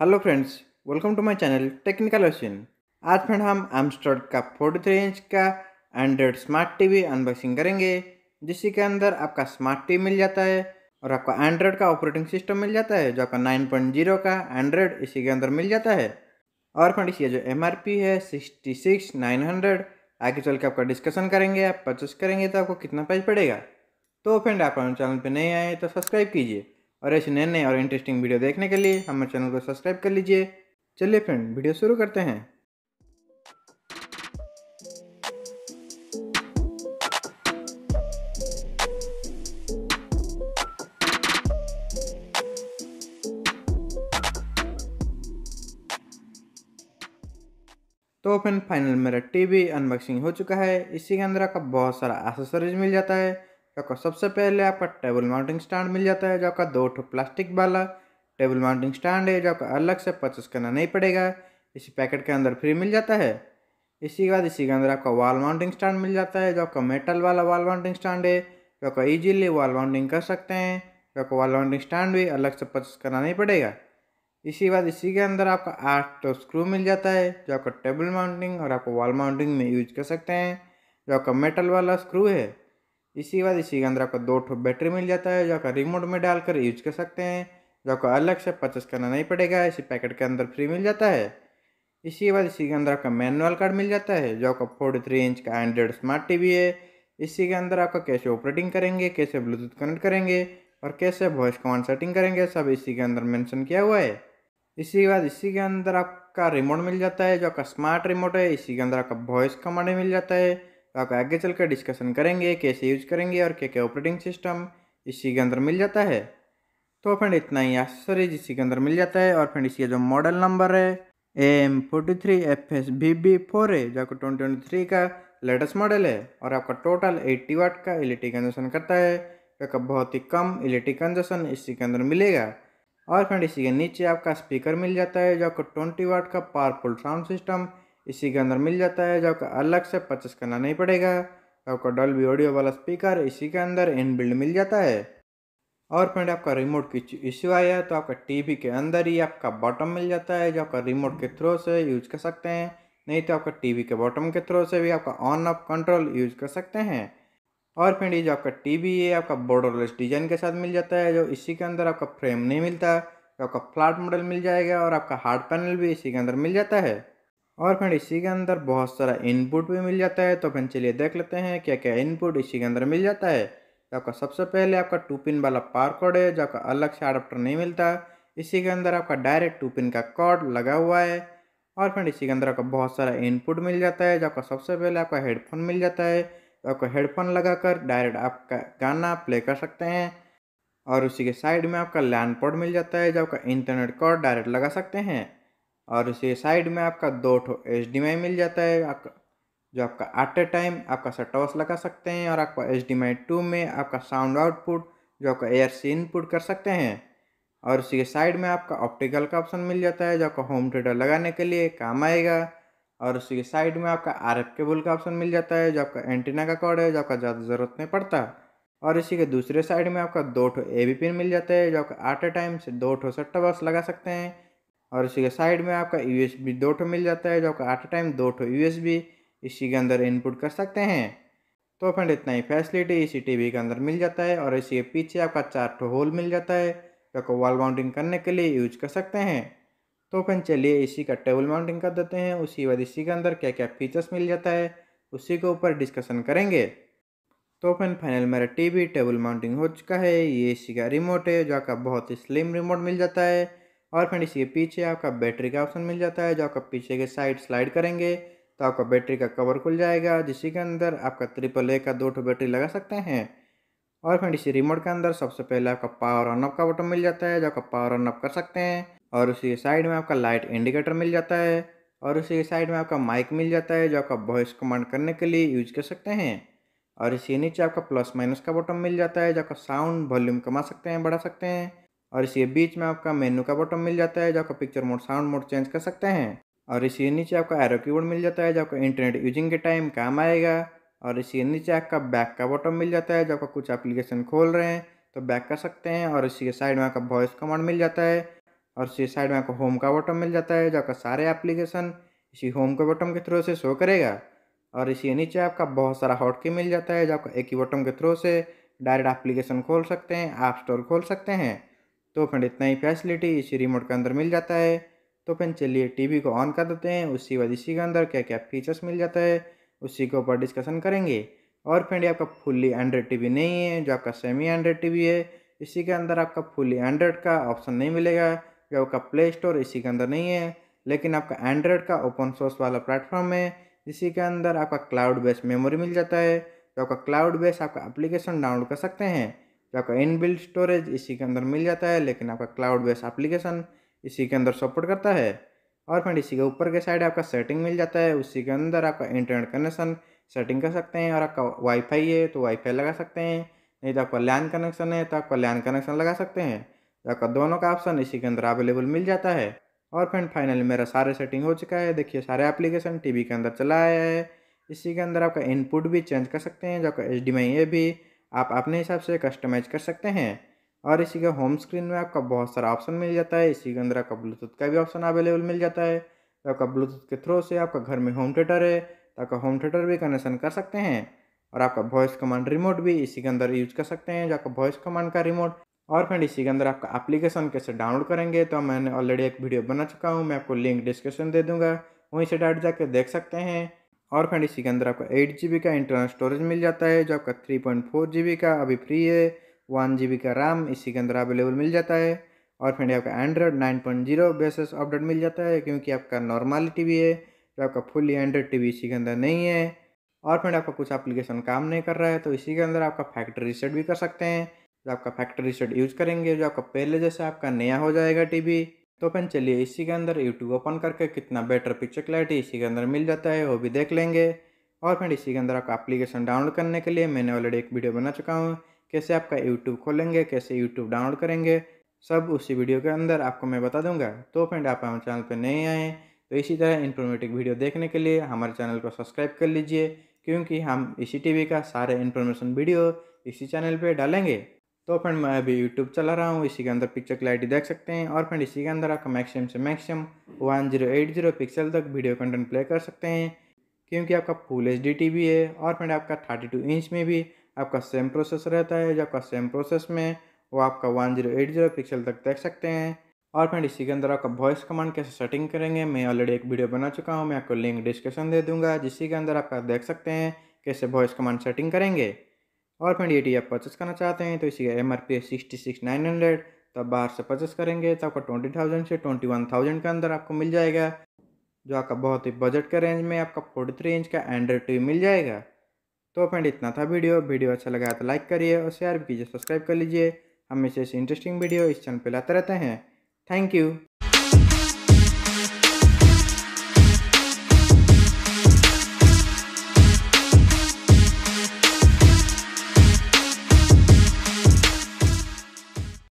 hello friends welcome to my channel technical ocean आज friend हम Amstrad का forty three inch का Android smart TV unboxing करेंगे जिसके के अंदर आपका स्मार्ट टीवी मिल जाता है और आपको एंड्रॉयड का ऑपरेटिंग सिस्टम मिल जाता है जो आपका नाइन पॉइंट जीरो का एंड्रॉयड इसी के अंदर मिल जाता है और फ्रेंड इसका जो एम है सिक्सटी सिक्स नाइन हंड्रेड आगे चल के आपका डिस्कशन करेंगे आप परचेस करेंगे तो आपको कितना प्राइस पड़ेगा तो फ्रेंड आप हमारे चैनल पर नहीं आए तो सब्सक्राइब कीजिए और ऐसे नए नए और इंटरेस्टिंग वीडियो देखने के लिए हमारे चैनल को सब्सक्राइब कर लीजिए चलिए फ्रेंड वीडियो शुरू करते हैं तो फ्रेंड फाइनल मेरा टीवी अनबॉक्सिंग हो चुका है इसी के अंदर आपका बहुत सारा एसेसरीज मिल जाता है आपका सबसे पहले आपका टेबल माउंटिंग स्टैंड मिल जाता है जो आपका दो ठो प्लास्टिक वाला टेबल माउंटिंग स्टैंड है जो का अलग से परचेस करना नहीं पड़ेगा इसी पैकेट के अंदर फ्री मिल जाता है इसी के बाद इसी के अंदर आपका वॉल माउंटिंग स्टैंड मिल जाता है जो आपका मेटल वाला वॉल माउंटिंग स्टैंड है जो आपका ईजिली वॉल माउंटिंग कर सकते हैं जो का वॉल माउंटिंग स्टैंड भी अलग से परचेस करना नहीं पड़ेगा इसी के बाद इसी के अंदर आपका आठ तो स्क्रू मिल जाता है जो आपका टेबल माउंटिंग और आपको वॉल माउंटिंग में यूज कर सकते हैं जो आपका मेटल वाला स्क्रू है इसी बाद इसी के अंदर आपको दो ठो बैटरी मिल जाता है जो आपका रिमोट में डालकर यूज कर सकते हैं जो आपको अलग से परचेस करना नहीं पड़ेगा इसी पैकेट के अंदर फ्री मिल जाता है इसी के बाद इसी के अंदर आपका मैनुअल कार्ड मिल जाता है जो आपका फोर्टी थ्री इंच का एंड्रॉयड स्मार्ट टीवी है इसी के अंदर आपका कैसे ऑपरेटिंग करेंगे कैसे ब्लूटूथ कनेक्ट करेंगे और कैसे वॉइस कमांड सेटिंग करेंगे सब इसी के अंदर मेंशन किया हुआ है इसी के बाद इसी के अंदर आपका रिमोट मिल जाता है जो आपका स्मार्ट रिमोट है इसी के अंदर आपका वॉइस कमांड मिल जाता है तो आगे चल कर डिस्कशन करेंगे कैसे यूज करेंगे और क्या क्या ऑपरेटिंग सिस्टम इसी के अंदर मिल जाता है तो फ्रेंड इतना ही आश्चर्य इसी के अंदर मिल जाता है और फ्रेंड इसका जो मॉडल नंबर है A M forty three F S B B four है जो आपका ट्वेंटी ट्वेंटी थ्री का लेटेस्ट मॉडल है और आपका टोटल एट्टी वाट का इलेक्ट्रिक कंजन करता है आपका बहुत ही कम इलेक्ट्रिक कंजन इसी के अंदर मिलेगा और फ्रेंड इसी के नीचे आपका स्पीकर मिल जाता है जो आपको ट्वेंटी वाट का पावरफुल साउंड सिस्टम इसी के अंदर मिल जाता है जो आपका अलग से परचेस करना नहीं पड़ेगा आपका डॉल्बी ऑडियो वाला स्पीकर इसी के अंदर इन बिल्ड मिल जाता है और फ्रेंड आपका रिमोट की इश्यू आया तो आपका टीवी के अंदर ही आपका बॉटम मिल जाता है जो आपका रिमोट के थ्रू से यूज कर सकते हैं नहीं तो आपका टीवी के बॉटम के थ्रू से भी आपका ऑन ऑफ कंट्रोल यूज कर सकते हैं और फ्रेंड ये जो आपका टीवी है आपका बॉर्डरलेस डिजाइन के साथ मिल जाता है जो इसी के अंदर आपका फ्रेम नहीं मिलता आपका फ्लैट मॉडल मिल जाएगा और आपका हार्ड पैनल भी इसी के अंदर मिल जाता है और फ्रेंड इसी के अंदर बहुत सारा इनपुट भी मिल जाता है तो फ्रेंड चलिए देख लेते हैं क्या क्या इनपुट इसी के अंदर मिल जाता है तो आपका सबसे पहले आपका टू पिन वाला पार कोड है जो आपका अलग से अडाप्टर नहीं मिलता इसी के अंदर आपका डायरेक्ट टू पिन का कॉड लगा हुआ है और फ्रेंड इसी के अंदर आपका बहुत सारा इनपुट मिल जाता है जो आपका सबसे पहले आपका हेडफोन मिल जाता है तो आपको हेडफोन लगाकर डायरेक्ट आपका गाना प्ले कर सकते हैं और उसी के साइड में आपका लैंड पोर्ट मिल जाता है जो आपका इंटरनेट कॉर्ड डायरेक्ट लगा सकते हैं और उसे साइड में आपका दो ठो एच मिल जाता है आपका जो आपका एट ए टाइम आपका सटॉस लगा सकते हैं और आपका एच डी टू में आपका साउंड आउटपुट जो आपका एयर सी इनपुट कर सकते हैं और उसी के साइड में आपका ऑप्टिकल का ऑप्शन मिल जाता है जो आपका होम थिएटर लगाने के लिए काम आएगा और उसी के साइड में आपका आर एफ केबल का ऑप्शन मिल जाता है जो आपका एंटीना का कॉर्ड है जो आपका ज़्यादा ज़रूरत नहीं पड़ता और इसी के दूसरे साइड में आपका दो ठो ए बी पिन मिल जाता है जो आपका एट ए टाइम से दो ठो सट्टा बॉक्स लगा सकते हैं और इसी के साइड में आपका यू एस दो ठो मिल जाता है जो आपका एट टाइम दो ठो यू एस इसी के अंदर इनपुट कर सकते हैं तो फ्रेंड इतना ही फैसिलिटी इसी टीवी के अंदर मिल जाता है और इसी के पीछे आपका चार ठो होल मिल जाता है जो आपको वॉल माउंटिंग करने के लिए यूज कर सकते हैं तो फ्रेंड चलिए इसी का टेबल माउंटिंग कर देते हैं उसी के बाद इसी के अंदर क्या क्या फीचर्स मिल जाता है उसी के ऊपर डिस्कशन करेंगे तो फ्रेंड फाइनल मेरा टीवी टेबल माउंटिंग हो चुका है ये इसी का रिमोट है जो आपका बहुत ही स्लिम रिमोट मिल जाता है और फ्रेंड इसके पीछे आपका बैटरी का ऑप्शन मिल जाता है जो आपका पीछे के साइड स्लाइड करेंगे तो आपका बैटरी का कवर खुल जाएगा जिसी के अंदर आपका ट्रिपल ए का दो ठो बैटरी लगा सकते हैं और फ्रेंड इसी रिमोट के अंदर सबसे पहले आपका पावर ऑन ऑफ का बटन मिल जाता है जो आपका पावर ऑन ऑफ कर सकते हैं और उसी के साइड में आपका लाइट इंडिकेटर मिल जाता है और उसी के साइड में आपका माइक मिल जाता है जो आपका वॉइस कमांड करने के लिए यूज कर सकते हैं और इसी नीचे आपका प्लस माइनस का बटन मिल जाता है जो आपका साउंड वॉल्यूम कमा सकते हैं बढ़ा सकते हैं और इसके बीच में आपका मेनू का बटन मिल जाता है जो आपका picture mode sound mode change कर सकते हैं और इसके नीचे आपका एरो कीबोर्ड मिल जाता है जो आपका इंटरनेट यूजिंग के टाइम काम आएगा और इसके नीचे आपका बैक का बटन मिल जाता है जो आपका कुछ एप्लीकेशन खोल रहे हैं तो बैक कर सकते हैं और इसके साइड में आपका वॉइस कमांड मिल जाता है और इसी साइड में आपको होम का बटन मिल जाता है जो आपका सारे एप्लीकेशन इसी होम के बटन के थ्रू से शो करेगा और इसी नीचे आपका बहुत सारा हॉट की मिल जाता है जो आपका एक ही बटन के थ्रू से डायरेक्ट एप्लीकेशन खोल सकते हैं ऐप स्टोर खोल सकते हैं तो फ्रेंड इतना ही फैसिलिटी इसी रिमोट के अंदर मिल जाता है तो फ्रेंड चलिए टीवी को ऑन कर देते हैं उसके बाद इसी के अंदर क्या क्या फीचर्स मिल जाता है उसी के ऊपर डिस्कशन करेंगे और फ्रेंड ये आपका फुल्ली एंड्रॉयड टीवी नहीं है जो आपका सेमी एंड्रॉयड टीवी है इसी के अंदर आपका फुल्ली एंड्रॉयड का ऑप्शन नहीं मिलेगा जो आपका प्ले स्टोर इसी के अंदर नहीं है लेकिन आपका एंड्रॉयड का ओपन सोर्स वाला प्लेटफॉर्म है इसी के अंदर आपका क्लाउड बेस्ड मेमोरी मिल जाता है जो तो आपका क्लाउड बेस आपका एप्लीकेशन डाउनलोड कर सकते हैं तो आपका इनबिल्ट स्टोरेज इसी के अंदर मिल जाता है लेकिन आपका क्लाउड बेस एप्लीकेशन इसी के अंदर सपोर्ट करता है और फ्रेंड इसी के ऊपर के साइड आपका सेटिंग मिल जाता है उसी के अंदर आपका इंटरनेट कनेक्शन सेटिंग कर सकते हैं और आपका वाईफाई है तो वाईफाई लगा सकते हैं नहीं तो आपका लैन कनेक्शन है तो आपका लैन कनेक्शन लगा सकते हैं तो आपका दोनों का ऑप्शन इसी के अंदर अवेलेबल मिल जाता है और फ्रेंड फाइनली मेरा सारे सेटिंग हो चुका है देखिए सारे एप्लीकेशन टी के अंदर चला आया है इसी के अंदर आपका इनपुट भी चेंज कर सकते हैं जो आपका एच डी ए भी आप अपने हिसाब से कस्टमाइज़ कर सकते हैं और इसी के होम स्क्रीन में आपका बहुत सारा ऑप्शन मिल जाता है इसी के अंदर आपका ब्लूटूथ का भी ऑप्शन अवेलेबल मिल जाता है तो आपका ब्लूटूथ के थ्रू से आपका घर में होम थिएटर है तो आपका होम थिएटर भी कनेक्शन कर सकते हैं और आपका वॉइस कमांड रिमोट भी इसी के अंदर यूज कर सकते हैं जो आपका वॉइस कमांड का रिमोट और फ्रेंड इसी के अंदर आपका एप्लीकेशन कैसे डाउनलोड करेंगे तो मैंने ऑलरेडी एक वीडियो बना चुका हूँ मैं आपको लिंक डिस्क्रिप्शन दे दूँगा वहीं से डायरेक्ट जाके देख सकते हैं और फ्रेंड इसी के अंदर आपका एट जी का इंटरनल स्टोरेज मिल जाता है जो आपका थ्री पॉइंट फोर जी का अभी फ्री है वन जी का रैम इसी के अंदर अवेलेबल मिल जाता है और फ्रेंड आपका Android nine point zero basis update मिल जाता है क्योंकि आपका नॉर्मल टीवी है जो आपका फुली एंड्रॉयड वी इसी के अंदर नहीं है और फ्रेंड आपका कुछ एप्लीकेशन काम नहीं कर रहा है तो इसी के अंदर आपका फैक्ट्री रिसेट भी कर सकते हैं जो आपका फैक्ट्री रिसेट यूज करेंगे जो आपका पहले जैसे आपका नया हो जाएगा वी तो फिर चलिए इसी के अंदर यूट्यूब ओपन करके कितना बेटर पिक्चर क्लैरिटी इसी के अंदर मिल जाता है वो भी देख लेंगे और फिर इसी के अंदर आपका एप्लीकेशन डाउनलोड करने के लिए मैंने ऑलरेडी एक वीडियो बना चुका हूँ कैसे आपका यूट्यूब खोलेंगे कैसे यूट्यूब डाउनलोड करेंगे सब उसी वीडियो के अंदर आपको मैं बता दूंगा तो फ्रेंड आप हमारे चैनल पर नहीं आए तो इसी तरह इन्फॉर्मेटिव वीडियो देखने के लिए हमारे चैनल को सब्सक्राइब कर लीजिए क्योंकि हम इसी टीवी का सारे इन्फॉर्मेशन वीडियो इसी चैनल पर डालेंगे तो फ्रेंड मैं अभी यूट्यूब चला रहा हूँ इसी के अंदर पिक्चर क्लैरिटी देख सकते हैं और फ्रेंड इसी के अंदर आपका मैक्सिमम से maximum one zero eight zero pixel तक वीडियो कंटेंट प्ले कर सकते हैं क्योंकि आपका full H D T V है और फ्रेंड आपका थर्टी टू इंच में भी आपका सेम प्रोसेस रहता है जो आपका सेम प्रोसेस में वो आपका one zero eight zero pixel तक देख सकते हैं और फ्रेंड इसी के अंदर आपका वॉइस कमांड कैसे सेटिंग करेंगे मैं ऑलरेडी एक वीडियो बना चुका हूँ मैं आपको लिंक डिस्क्रिप्शन दे दूंगा जिसके अंदर आपका देख सकते हैं कैसे वॉइस कमांड सेटिंग करेंगे और फ्रेंड ये टी आप परचेस करना चाहते हैं तो इसी का एम आर पी है सिक्सटी सिक्स नाइन हंड्रेड तो आप बाहर से परचेस करेंगे तो आपको ट्वेंटी थाउजेंड से ट्वेंटी वन थाउजेंड के अंदर आपको मिल जाएगा जो आपका बहुत ही बजट के रेंज में आपका फोर्टी थ्री इंच का एंड्रॉइड टी मिल जाएगा तो फ्रेंड इतना था वीडियो वीडियो अच्छा लगा तो लाइक करिए और शेयर भी कीजिए सब्सक्राइब कर लीजिए हमेशा इसे इंटरेस्टिंग वीडियो इस चैनल पर लाते रहते हैं थैंक यू